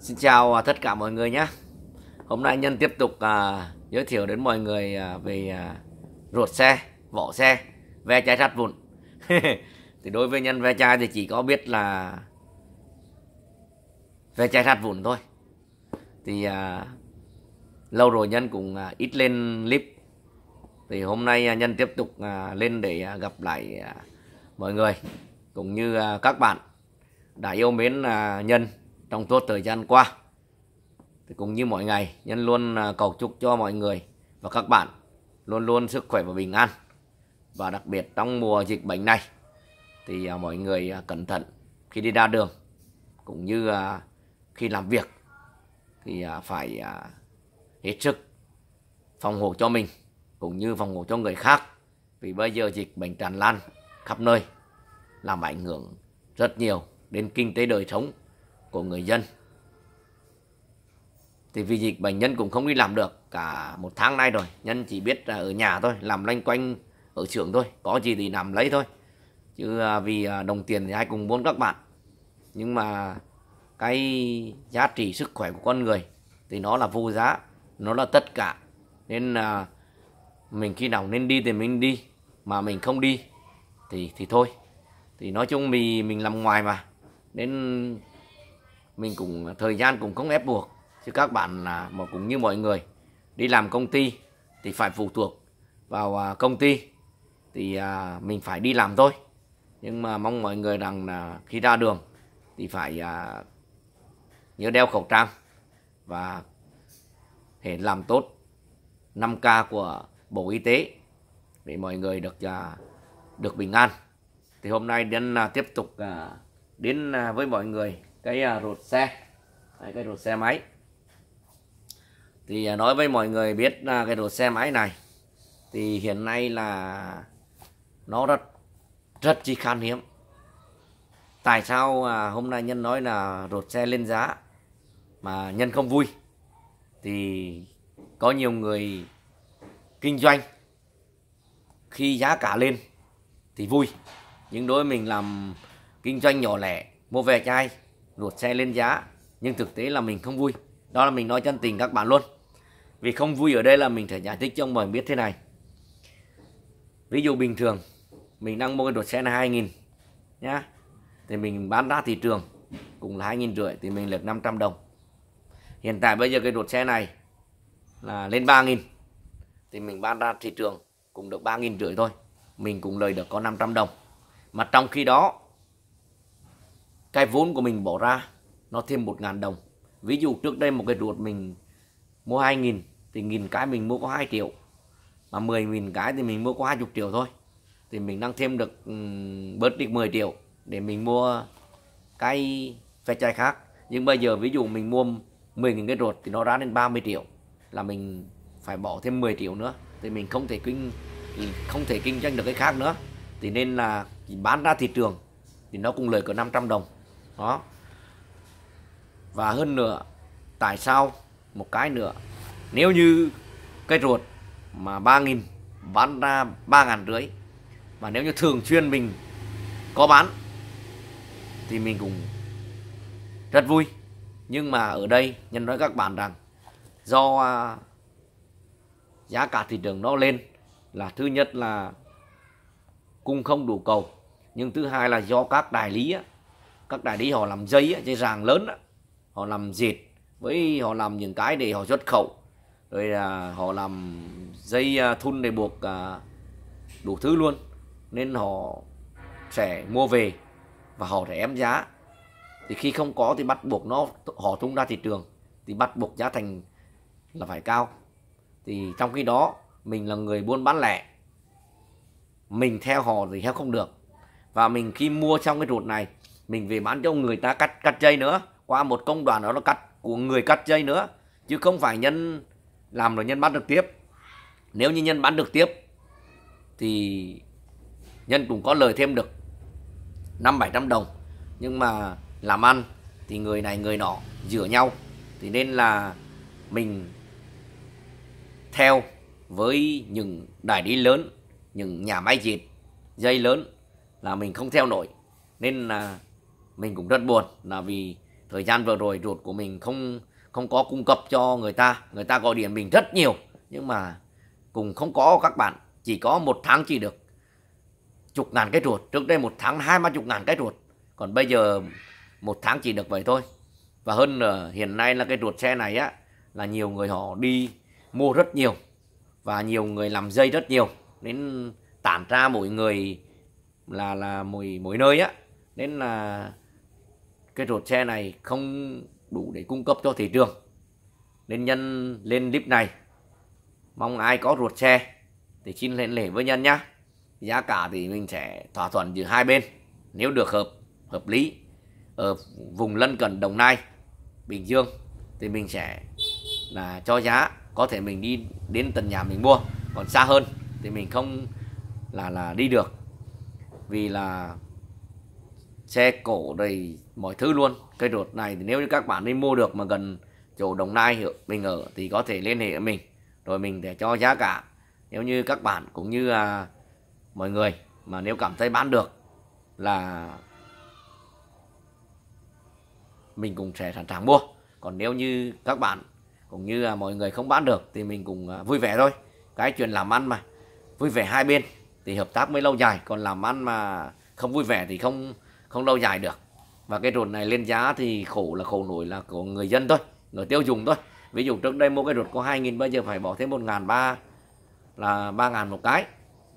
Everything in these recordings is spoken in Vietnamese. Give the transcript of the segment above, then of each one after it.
Xin chào à, tất cả mọi người nhé Hôm nay Nhân tiếp tục à, giới thiệu đến mọi người à, về à, ruột xe, vỏ xe, ve chai rắt vụn Thì đối với Nhân ve chai thì chỉ có biết là ve chai rắt vụn thôi Thì à, lâu rồi Nhân cũng à, ít lên clip Thì hôm nay à, Nhân tiếp tục à, lên để à, gặp lại à, mọi người Cũng như à, các bạn đã yêu mến à, Nhân trong suốt thời gian qua thì cũng như mọi ngày nhân luôn à, cầu chúc cho mọi người và các bạn luôn luôn sức khỏe và bình an và đặc biệt trong mùa dịch bệnh này thì à, mọi người à, cẩn thận khi đi ra đường cũng như khi làm việc thì phải hết sức phòng hộ cho mình cũng như phòng hộ cho người khác vì bây giờ dịch bệnh tràn lan khắp nơi làm ảnh hưởng rất nhiều đến kinh tế đời sống của người dân thì vì dịch bệnh nhân cũng không đi làm được cả một tháng nay rồi nhân chỉ biết ở nhà thôi làm loanh quanh ở trường thôi có gì thì làm lấy thôi chứ à, vì à, đồng tiền thì ai cũng muốn các bạn nhưng mà cái giá trị sức khỏe của con người thì nó là vô giá nó là tất cả nên là mình khi nào nên đi thì mình đi mà mình không đi thì thì thôi thì nói chung mình mình làm ngoài mà nên mình cũng thời gian cũng không ép buộc chứ các bạn là mà cũng như mọi người đi làm công ty thì phải phụ thuộc vào à, công ty thì à, mình phải đi làm thôi nhưng mà mong mọi người rằng là khi ra đường thì phải à, nhớ đeo khẩu trang và để làm tốt 5K của Bộ Y tế để mọi người được được bình an thì hôm nay đến tiếp tục đến với mọi người cái à, rột xe cái rột xe máy thì à, nói với mọi người biết là cái rột xe máy này thì hiện nay là nó rất rất chi khan hiếm tại sao à, hôm nay nhân nói là rột xe lên giá mà nhân không vui thì có nhiều người kinh doanh khi giá cả lên thì vui nhưng đối với mình làm kinh doanh nhỏ lẻ mua về chai nuốt xe lên giá nhưng thực tế là mình không vui đó là mình nói chân tình các bạn luôn vì không vui ở đây là mình phải giải thích cho ông mời biết thế này ví dụ bình thường mình đang mua cái đột xe là 2.000 nhá thì mình bán ra thị trường cũng là 2.000 rưỡi thì mình lượt 500 đồng hiện tại bây giờ cái đột xe này là lên 3.000 thì mình bán ra thị trường cũng được 3.000 rưỡi thôi mình cũng lời được có 500 đồng mà trong khi đó cái vốn của mình bỏ ra nó thêm 1.000 đồng ví dụ trước đây một cái ruột mình mua 2.000 thì nghìn cái mình mua có 2 triệu mà 10.000 cái thì mình mua có 20 triệu thôi thì mình đang thêm được ừ, bớt đi 10 triệu để mình mua cái ve chai khác nhưng bây giờ ví dụ mình mua 10.000 cái ruột thì nó ra đến 30 triệu là mình phải bỏ thêm 10 triệu nữa thì mình không thể kinh không thể kinh doanh được cái khác nữa thì nên là bán ra thị trường thì nó cũng lời cỡ 500 đồng đó và hơn nữa tại sao một cái nữa nếu như cây ruột mà ba nghìn bán ra ba ngàn rưỡi và nếu như thường xuyên mình có bán thì mình cũng rất vui nhưng mà ở đây nhân nói các bạn rằng do à, giá cả thị trường nó lên là thứ nhất là cung không đủ cầu nhưng thứ hai là do các đại lý á, các đại lý họ làm dây dây ràng lớn đó. họ làm dệt với họ làm những cái để họ xuất khẩu rồi là họ làm dây à, thun để buộc à, đủ thứ luôn nên họ sẽ mua về và họ sẽ ém giá thì khi không có thì bắt buộc nó họ tung ra thị trường thì bắt buộc giá thành là phải cao thì trong khi đó mình là người buôn bán lẻ mình theo họ thì theo không được và mình khi mua trong cái ruột này mình về bán cho người ta cắt cắt dây nữa qua một công đoạn đó nó cắt của người cắt dây nữa chứ không phải nhân làm rồi nhân bán trực tiếp nếu như nhân bán trực tiếp thì nhân cũng có lời thêm được năm bảy trăm đồng nhưng mà làm ăn thì người này người nọ giữa nhau thì nên là mình theo với những đại lý lớn những nhà máy dệt dây lớn là mình không theo nổi nên là mình cũng rất buồn là vì thời gian vừa rồi ruột của mình không không có cung cấp cho người ta người ta gọi điện mình rất nhiều nhưng mà cũng không có các bạn chỉ có một tháng chỉ được chục ngàn cái ruột trước đây một tháng hai ba chục ngàn cái ruột còn bây giờ một tháng chỉ được vậy thôi và hơn nữa, hiện nay là cái ruột xe này á là nhiều người họ đi mua rất nhiều và nhiều người làm dây rất nhiều nên tản ra mỗi người là là mỗi mỗi nơi á nên là cái rột xe này không đủ để cung cấp cho thị trường nên nhân lên clip này mong ai có ruột xe thì xin liên hệ với nhân nhá giá cả thì mình sẽ thỏa thuận giữa hai bên nếu được hợp hợp lý ở vùng lân cận đồng nai bình dương thì mình sẽ là cho giá có thể mình đi đến tận nhà mình mua còn xa hơn thì mình không là là đi được vì là xe cổ đầy mọi thứ luôn cây đột này thì nếu như các bạn đi mua được mà gần chỗ Đồng Nai hiểu mình ở thì có thể liên hệ với mình rồi mình để cho giá cả nếu như các bạn cũng như à, mọi người mà nếu cảm thấy bán được là mình cũng sẽ sẵn sàng mua còn nếu như các bạn cũng như à, mọi người không bán được thì mình cũng à, vui vẻ thôi cái chuyện làm ăn mà vui vẻ hai bên thì hợp tác mới lâu dài còn làm ăn mà không vui vẻ thì không không lâu dài được và cái ruột này lên giá thì khổ là khổ nổi là của người dân thôi người tiêu dùng thôi ví dụ trước đây mua cái ruột có 2.000 bây giờ phải bỏ thêm một ngàn ba là ba ngàn một cái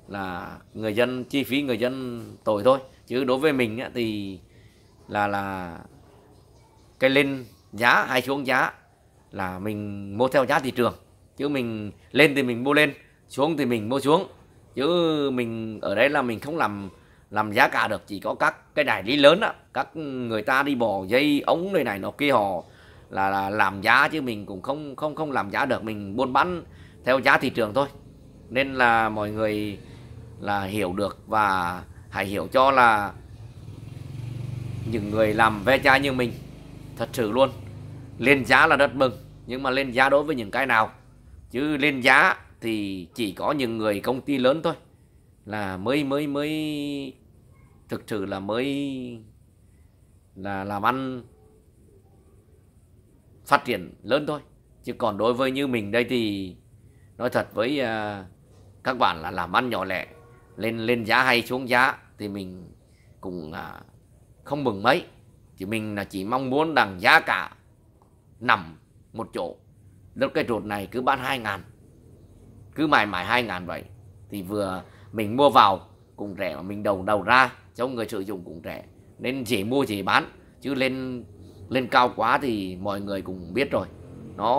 là người dân chi phí người dân tội thôi chứ đối với mình thì là là cái lên giá hay xuống giá là mình mua theo giá thị trường chứ mình lên thì mình mua lên xuống thì mình mua xuống chứ mình ở đây là mình không làm làm giá cả được chỉ có các cái đại lý lớn á các người ta đi bò dây ống đây này nó kia họ là, là làm giá chứ mình cũng không không không làm giá được mình buôn bán theo giá thị trường thôi nên là mọi người là hiểu được và hãy hiểu cho là những người làm ve chai như mình thật sự luôn lên giá là rất mừng nhưng mà lên giá đối với những cái nào chứ lên giá thì chỉ có những người công ty lớn thôi là mới mới mới thực sự là mới là làm ăn phát triển lớn thôi chứ còn đối với như mình đây thì nói thật với uh, các bạn là làm ăn nhỏ lẻ lên lên giá hay xuống giá thì mình cũng uh, không mừng mấy Chỉ mình là chỉ mong muốn rằng giá cả nằm một chỗ lúc cây rột này cứ bán hai ngàn cứ mãi mãi hai ngàn vậy thì vừa mình mua vào cũng rẻ mà mình đầu đầu ra cho người sử dụng cũng rẻ nên chỉ mua chỉ bán chứ lên lên cao quá thì mọi người cũng biết rồi nó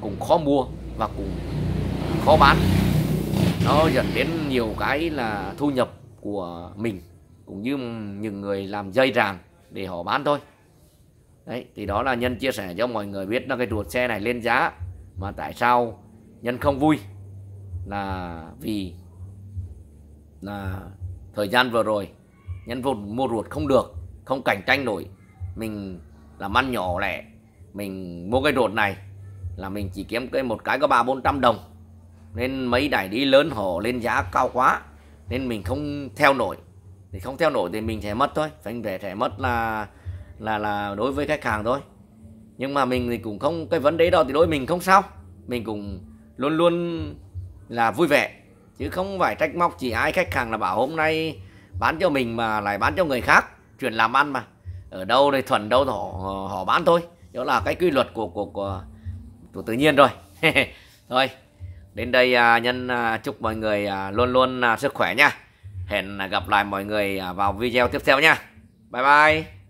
cũng khó mua và cũng khó bán nó dẫn đến nhiều cái là thu nhập của mình cũng như những người làm dây ràng để họ bán thôi đấy thì đó là nhân chia sẻ cho mọi người biết là cái ruột xe này lên giá mà tại sao nhân không vui là vì là thời gian vừa rồi nhân vụt mua ruột không được không cạnh tranh nổi mình làm ăn nhỏ lẻ mình mua cái ruột này là mình chỉ kiếm cái một cái có ba bốn trăm đồng nên mấy đại đi lớn họ lên giá cao quá nên mình không theo nổi thì không theo nổi thì mình sẽ mất thôi phải phải sẽ mất là là là đối với khách hàng thôi nhưng mà mình thì cũng không cái vấn đề đó thì đối với mình không sao mình cũng luôn luôn là vui vẻ chứ không phải trách móc chỉ ai khách hàng là bảo hôm nay bán cho mình mà lại bán cho người khác chuyện làm ăn mà ở đâu đây thuần đâu họ họ bán thôi đó là cái quy luật của của của, của tự nhiên rồi thôi đến đây à, nhân à, chúc mọi người à, luôn luôn sức khỏe nha hẹn gặp lại mọi người vào video tiếp theo nha bye bye